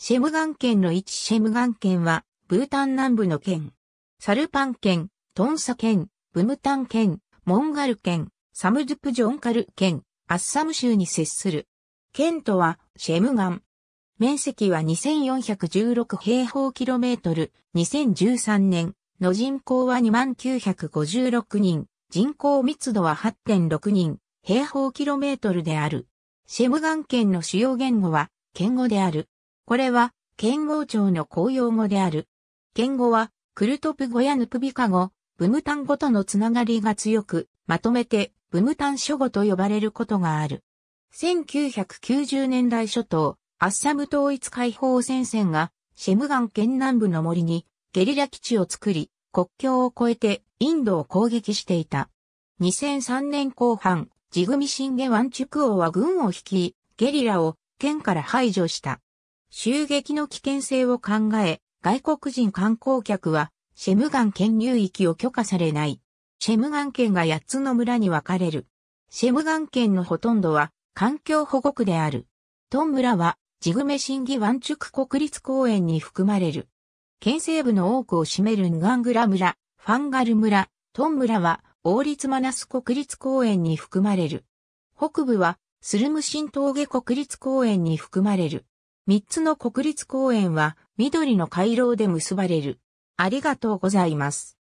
シェムガン県の一シェムガン県は、ブータン南部の県。サルパン県、トンサ県、ブムタン県、モンガル県、サムズプジョンカル県、アッサム州に接する。県とは、シェムガン。面積は2416平方キロメートル、2013年の人口は2956人、人口密度は8.6人、平方キロメートルである。シェムガン県の主要言語は、県語である。これは、剣豪町の公用語である。剣語は、クルトプ語やヌプビカ語、ブムタン語とのつながりが強く、まとめて、ブムタン諸語と呼ばれることがある。1990年代初頭、アッサム統一解放戦線が、シェムガン県南部の森に、ゲリラ基地を作り、国境を越えて、インドを攻撃していた。2003年後半、ジグミシンゲワンチュク王は軍を率い、ゲリラを、県から排除した。襲撃の危険性を考え、外国人観光客は、シェムガン県流域を許可されない。シェムガン県が8つの村に分かれる。シェムガン県のほとんどは環境保護区である。トン村はジグメシンギワンチュク国立公園に含まれる。県西部の多くを占めるヌガングラ村、ファンガル村、トン村は王立マナス国立公園に含まれる。北部はスルムシン峠国立公園に含まれる。三つの国立公園は緑の回廊で結ばれる。ありがとうございます。